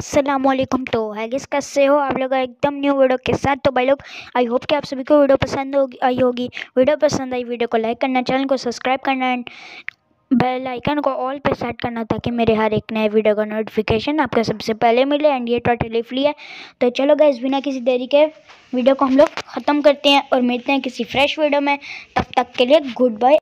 असलम तो है किस कैसे हो आप लोग एकदम न्यू वीडियो के साथ तो भाई लोग आई होप कि आप सभी को वीडियो पसंद होगी आई होगी वीडियो पसंद आई वीडियो को लाइक करना चैनल को सब्सक्राइब करना एंड बेल आइकन को ऑल पे सेट करना ताकि मेरे हर एक नए वीडियो का नोटिफिकेशन आपको सबसे पहले मिले एंड ये टोटली फ्री है तो चलो गए बिना किसी देरी के वीडियो को हम लोग ख़त्म करते हैं और मिलते हैं किसी फ्रेश वीडियो में तब तक के लिए गुड बाय